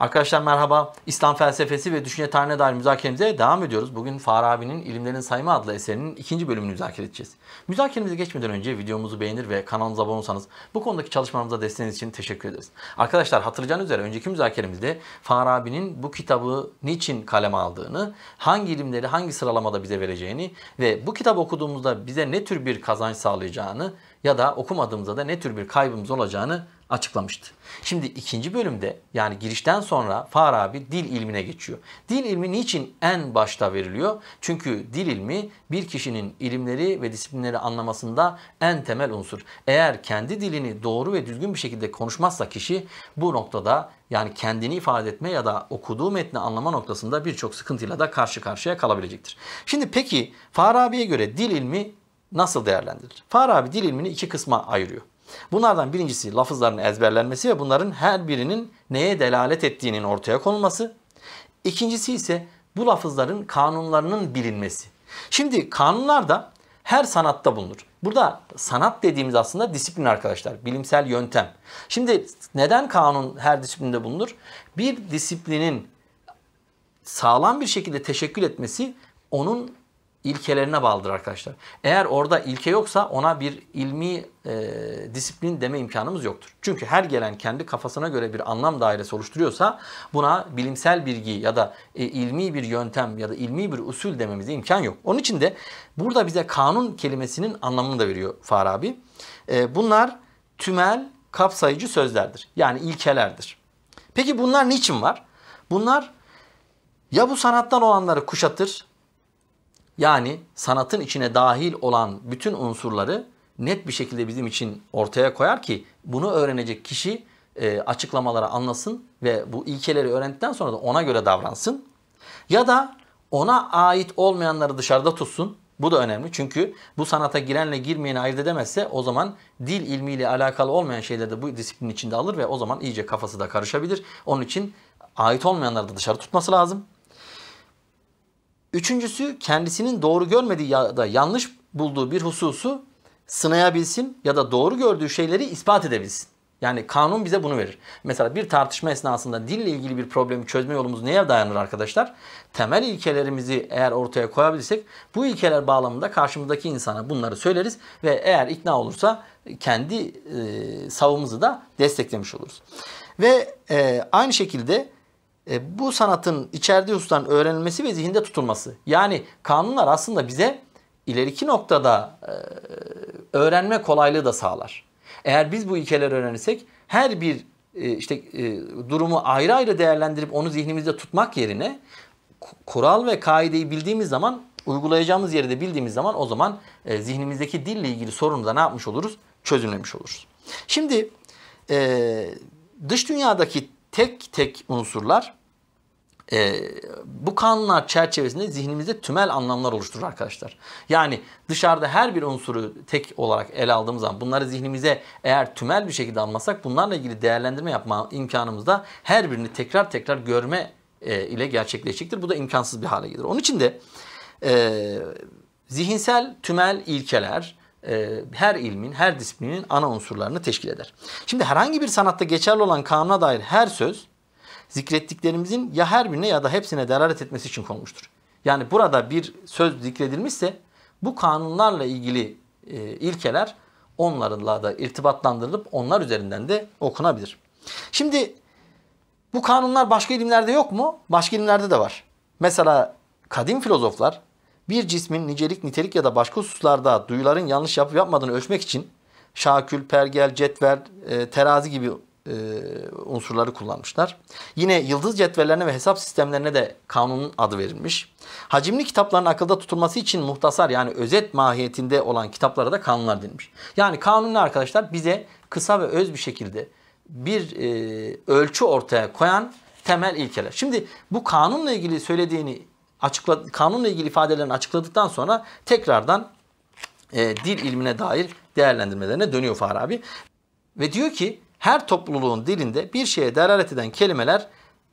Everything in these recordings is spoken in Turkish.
Arkadaşlar merhaba. İslam felsefesi ve düşünce tarihine dair müzakeremize devam ediyoruz. Bugün Farabi'nin İlimlerin Sayımı adlı eserinin ikinci bölümünü müzakere edeceğiz. Müzakeremize geçmeden önce videomuzu beğenir ve kanalımıza abone olsanız bu konudaki çalışmalarımıza desteğiniz için teşekkür ederiz. Arkadaşlar hatırlayacağınız üzere önceki müzakeremizde Farabi'nin bu kitabı niçin kaleme aldığını, hangi ilimleri hangi sıralamada bize vereceğini ve bu kitabı okuduğumuzda bize ne tür bir kazanç sağlayacağını ya da okumadığımızda da ne tür bir kaybımız olacağını açıklamıştı. Şimdi ikinci bölümde yani girişten sonra Farabi dil ilmine geçiyor. Dil ilmi niçin en başta veriliyor? Çünkü dil ilmi bir kişinin ilimleri ve disiplinleri anlamasında en temel unsur. Eğer kendi dilini doğru ve düzgün bir şekilde konuşmazsa kişi bu noktada yani kendini ifade etme ya da okuduğu metni anlama noktasında birçok sıkıntıyla da karşı karşıya kalabilecektir. Şimdi peki Farabi'ye göre dil ilmi nasıl değerlendirilir? Farabi dil ilmini iki kısma ayırıyor. Bunlardan birincisi lafızların ezberlenmesi ve bunların her birinin neye delalet ettiğinin ortaya konulması. İkincisi ise bu lafızların kanunlarının bilinmesi. Şimdi kanunlar da her sanatta bulunur. Burada sanat dediğimiz aslında disiplin arkadaşlar. Bilimsel yöntem. Şimdi neden kanun her disiplinde bulunur? Bir disiplinin sağlam bir şekilde teşekkül etmesi onun ilkelerine bağlıdır arkadaşlar. Eğer orada ilke yoksa ona bir ilmi e, disiplin deme imkanımız yoktur. Çünkü her gelen kendi kafasına göre bir anlam dairesi oluşturuyorsa buna bilimsel bilgi ya da e, ilmi bir yöntem ya da ilmi bir usul dememize imkan yok. Onun için de burada bize kanun kelimesinin anlamını da veriyor Farabi. E, bunlar tümel kapsayıcı sözlerdir. Yani ilkelerdir. Peki bunlar niçin var? Bunlar ya bu sanattan olanları kuşatır yani sanatın içine dahil olan bütün unsurları net bir şekilde bizim için ortaya koyar ki bunu öğrenecek kişi e, açıklamalara anlasın ve bu ilkeleri öğrendikten sonra da ona göre davransın. Ya da ona ait olmayanları dışarıda tutsun. Bu da önemli çünkü bu sanata girenle girmeyeni ayırt edemezse o zaman dil ilmiyle alakalı olmayan şeyleri de bu disiplin içinde alır ve o zaman iyice kafası da karışabilir. Onun için ait olmayanları da dışarı tutması lazım. Üçüncüsü kendisinin doğru görmediği ya da yanlış bulduğu bir hususu sınayabilsin ya da doğru gördüğü şeyleri ispat edebilsin. Yani kanun bize bunu verir. Mesela bir tartışma esnasında dille ilgili bir problemi çözme yolumuz neye dayanır arkadaşlar? Temel ilkelerimizi eğer ortaya koyabilirsek bu ilkeler bağlamında karşımızdaki insana bunları söyleriz ve eğer ikna olursa kendi e, savımızı da desteklemiş oluruz. Ve e, aynı şekilde e, bu sanatın içerdiği hususların öğrenilmesi ve zihinde tutulması. Yani kanunlar aslında bize ileriki noktada e, öğrenme kolaylığı da sağlar. Eğer biz bu ilkeleri öğrenirsek her bir e, işte e, durumu ayrı ayrı değerlendirip onu zihnimizde tutmak yerine kural ve kaideyi bildiğimiz zaman uygulayacağımız yeri de bildiğimiz zaman o zaman e, zihnimizdeki dille ilgili sorunu da ne yapmış oluruz? Çözümlemiş oluruz. Şimdi e, dış dünyadaki tek tek unsurlar e, bu kanunlar çerçevesinde zihnimizde tümel anlamlar oluşturur arkadaşlar. Yani dışarıda her bir unsuru tek olarak ele aldığımız zaman bunları zihnimize eğer tümel bir şekilde almasak bunlarla ilgili değerlendirme yapma imkanımız da her birini tekrar tekrar görme e, ile gerçekleşecektir. Bu da imkansız bir hale gelir. Onun için de e, zihinsel tümel ilkeler e, her ilmin, her disiplinin ana unsurlarını teşkil eder. Şimdi herhangi bir sanatta geçerli olan kanuna dair her söz zikrettiklerimizin ya her birine ya da hepsine delalet etmesi için konmuştur. Yani burada bir söz zikredilmişse bu kanunlarla ilgili e, ilkeler onlarla da irtibatlandırılıp onlar üzerinden de okunabilir. Şimdi bu kanunlar başka ilimlerde yok mu? Başka ilimlerde de var. Mesela kadim filozoflar bir cismin nicelik, nitelik ya da başka hususlarda duyuların yanlış yapıp yapmadığını ölçmek için şakül, pergel, cetvel, e, terazi gibi e, unsurları kullanmışlar. Yine yıldız cetvellerine ve hesap sistemlerine de kanunun adı verilmiş. Hacimli kitapların akılda tutulması için muhtasar yani özet mahiyetinde olan kitaplara da kanunlar denilmiş. Yani kanun arkadaşlar? Bize kısa ve öz bir şekilde bir e, ölçü ortaya koyan temel ilkeler. Şimdi bu kanunla ilgili söylediğini açıkla, kanunla ilgili ifadelerini açıkladıktan sonra tekrardan e, dil ilmine dair değerlendirmelerine dönüyor Farabi. Ve diyor ki her topluluğun dilinde bir şeye delalet eden kelimeler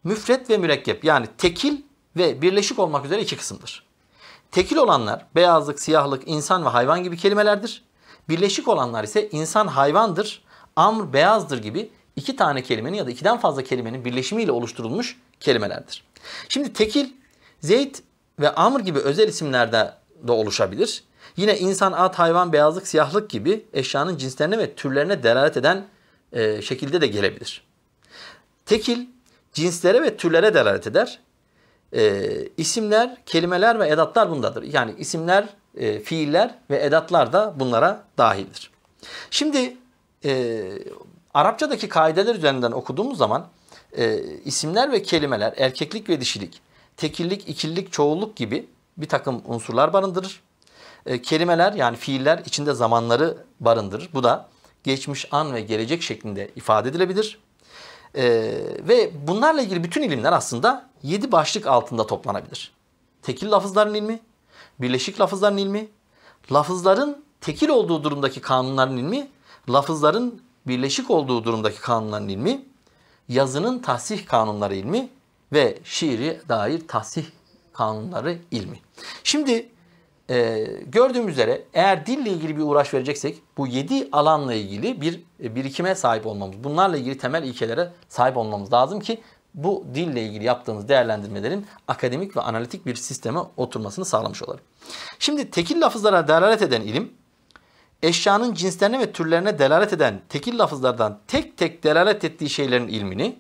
müfret ve mürekkep yani tekil ve birleşik olmak üzere iki kısımdır. Tekil olanlar beyazlık, siyahlık, insan ve hayvan gibi kelimelerdir. Birleşik olanlar ise insan hayvandır, amr beyazdır gibi iki tane kelimenin ya da ikiden fazla kelimenin birleşimiyle oluşturulmuş kelimelerdir. Şimdi tekil Zeyt ve Amr gibi özel isimlerde de oluşabilir. Yine insan, at, hayvan, beyazlık, siyahlık gibi eşyanın cinslerine ve türlerine delalet eden e, şekilde de gelebilir. Tekil cinslere ve türlere delalet eder. E, isimler, kelimeler ve edatlar bundadır. Yani isimler, e, fiiller ve edatlar da bunlara dahildir. Şimdi e, Arapçadaki kaideler üzerinden okuduğumuz zaman e, isimler ve kelimeler, erkeklik ve dişilik, tekillik, ikillik, çoğulluk gibi bir takım unsurlar barındırır. E, kelimeler yani fiiller içinde zamanları barındırır. Bu da geçmiş, an ve gelecek şeklinde ifade edilebilir. E, ve bunlarla ilgili bütün ilimler aslında 7 başlık altında toplanabilir. Tekil lafızların ilmi, birleşik lafızların ilmi, lafızların tekil olduğu durumdaki kanunların ilmi, lafızların birleşik olduğu durumdaki kanunların ilmi, yazının tahsih kanunları ilmi, ve şiiri dair tahsih kanunları ilmi. Şimdi e, gördüğümüz üzere eğer dille ilgili bir uğraş vereceksek bu yedi alanla ilgili bir e, birikime sahip olmamız, bunlarla ilgili temel ilkelere sahip olmamız lazım ki bu dille ilgili yaptığımız değerlendirmelerin akademik ve analitik bir sisteme oturmasını sağlamış olalım. Şimdi tekil lafızlara delalet eden ilim, eşyanın cinslerine ve türlerine delalet eden tekil lafızlardan tek tek delalet ettiği şeylerin ilmini,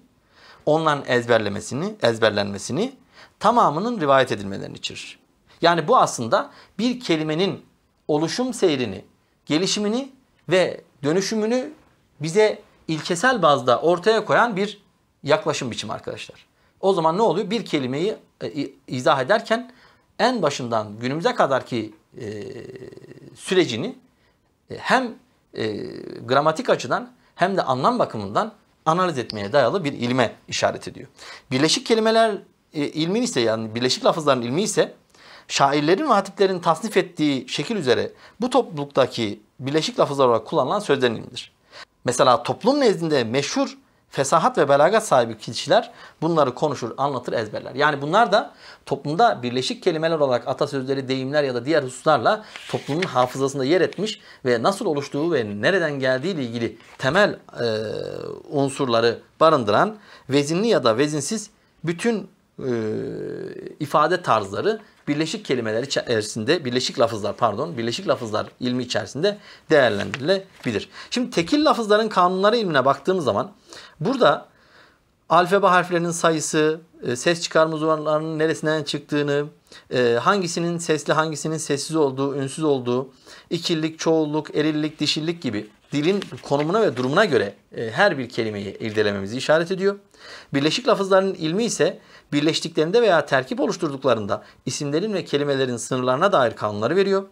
onların ezberlemesini, ezberlenmesini tamamının rivayet edilmelerini içerir. Yani bu aslında bir kelimenin oluşum seyrini, gelişimini ve dönüşümünü bize ilkesel bazda ortaya koyan bir yaklaşım biçimi arkadaşlar. O zaman ne oluyor? Bir kelimeyi e, izah ederken en başından günümüze kadarki e, sürecini e, hem e, gramatik açıdan hem de anlam bakımından analiz etmeye dayalı bir ilme işaret ediyor. Birleşik kelimeler e, ilmin ise yani birleşik lafızların ilmi ise şairlerin ve hatiplerin tasnif ettiği şekil üzere bu topluluktaki birleşik lafızlar olarak kullanılan sözlerin ilmidir. Mesela toplum nezdinde meşhur fesahat ve belagat sahibi kişiler bunları konuşur, anlatır, ezberler. Yani bunlar da toplumda birleşik kelimeler olarak atasözleri, deyimler ya da diğer hususlarla toplumun hafızasında yer etmiş ve nasıl oluştuğu ve nereden geldiği ile ilgili temel e, unsurları barındıran vezinli ya da vezinsiz bütün e, ifade tarzları birleşik kelimeler içerisinde, birleşik lafızlar pardon, birleşik lafızlar ilmi içerisinde değerlendirilebilir. Şimdi tekil lafızların kanunları ilmine baktığımız zaman burada alfabe harflerinin sayısı, e, ses çıkarma zorlarının neresinden çıktığını, e, hangisinin sesli hangisinin sessiz olduğu, ünsüz olduğu, ikillik, çoğulluk, erillik, dişillik gibi dilin konumuna ve durumuna göre e, her bir kelimeyi irdelememizi işaret ediyor. Birleşik lafızların ilmi ise birleştiklerinde veya terkip oluşturduklarında isimlerin ve kelimelerin sınırlarına dair kanunları veriyor.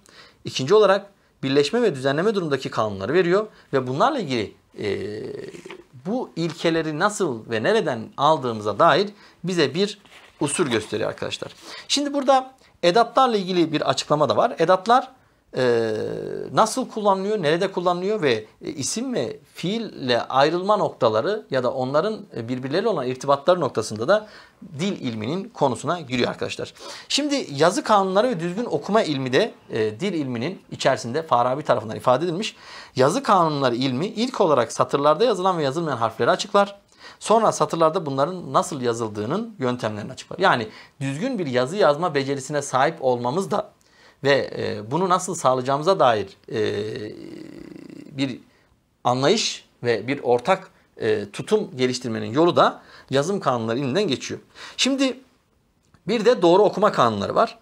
İkinci olarak birleşme ve düzenleme durumundaki kanunları veriyor ve bunlarla ilgili e, bu ilkeleri nasıl ve nereden aldığımıza dair bize bir usul gösteriyor arkadaşlar. Şimdi burada edatlarla ilgili bir açıklama da var. Edatlar ee, nasıl kullanılıyor, nerede kullanılıyor ve e, isim ve fiille ayrılma noktaları ya da onların e, birbirleriyle olan irtibatları noktasında da dil ilminin konusuna giriyor arkadaşlar. Şimdi yazı kanunları ve düzgün okuma ilmi de e, dil ilminin içerisinde Farabi tarafından ifade edilmiş. Yazı kanunları ilmi ilk olarak satırlarda yazılan ve yazılmayan harfleri açıklar. Sonra satırlarda bunların nasıl yazıldığının yöntemlerini açıklar. Yani düzgün bir yazı yazma becerisine sahip olmamız da ve e, bunu nasıl sağlayacağımıza dair e, bir anlayış ve bir ortak e, tutum geliştirmenin yolu da yazım kanunları ilinden geçiyor. Şimdi bir de doğru okuma kanunları var.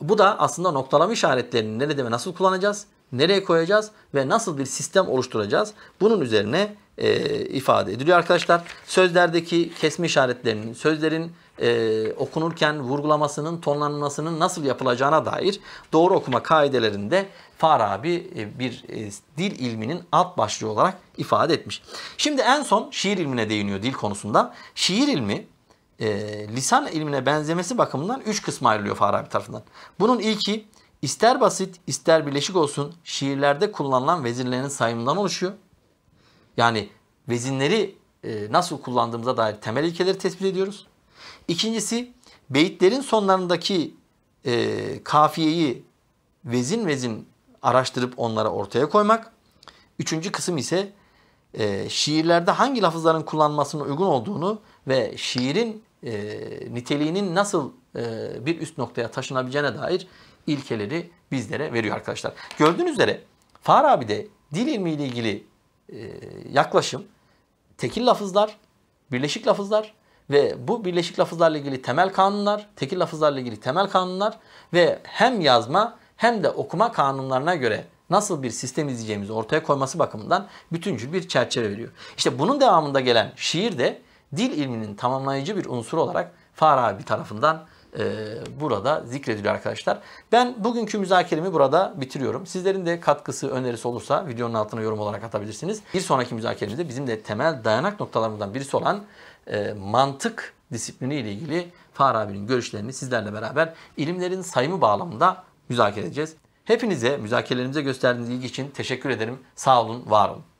Bu da aslında noktalama işaretlerini nerede ve nasıl kullanacağız? nereye koyacağız ve nasıl bir sistem oluşturacağız? Bunun üzerine e, ifade ediliyor arkadaşlar. Sözlerdeki kesme işaretlerinin, sözlerin e, okunurken vurgulamasının, tonlanmasının nasıl yapılacağına dair doğru okuma kaidelerinde Farabi e, bir e, dil ilminin alt başlığı olarak ifade etmiş. Şimdi en son şiir ilmine değiniyor dil konusunda. Şiir ilmi e, lisan ilmine benzemesi bakımından üç kısma ayrılıyor Farabi tarafından. Bunun ilki İster basit ister birleşik olsun şiirlerde kullanılan vezinlerin sayımından oluşuyor. Yani vezinleri e, nasıl kullandığımıza dair temel ilkeleri tespit ediyoruz. İkincisi beyitlerin sonlarındaki e, kafiyeyi vezin vezin araştırıp onlara ortaya koymak. Üçüncü kısım ise e, şiirlerde hangi lafızların kullanmasına uygun olduğunu ve şiirin e, niteliğinin nasıl e, bir üst noktaya taşınabileceğine dair ilkeleri bizlere veriyor arkadaşlar. Gördüğünüz üzere Farabi'de dil ilmiyle ilgili e, yaklaşım tekil lafızlar, birleşik lafızlar ve bu birleşik lafızlarla ilgili temel kanunlar, tekil lafızlarla ilgili temel kanunlar ve hem yazma hem de okuma kanunlarına göre nasıl bir sistem izleyeceğimizi ortaya koyması bakımından bütüncül bir çerçeve veriyor. İşte bunun devamında gelen şiir de dil ilminin tamamlayıcı bir unsur olarak Farabi tarafından ee, burada zikrediliyor arkadaşlar. Ben bugünkü müzakeremi burada bitiriyorum. Sizlerin de katkısı, önerisi olursa videonun altına yorum olarak atabilirsiniz. Bir sonraki müzakeremizde bizim de temel dayanak noktalarımızdan birisi olan e, mantık disiplini ile ilgili Farabi'nin görüşlerini sizlerle beraber ilimlerin sayımı bağlamında müzakere edeceğiz. Hepinize müzakerelerimize gösterdiğiniz ilgi için teşekkür ederim. Sağ olun, var olun.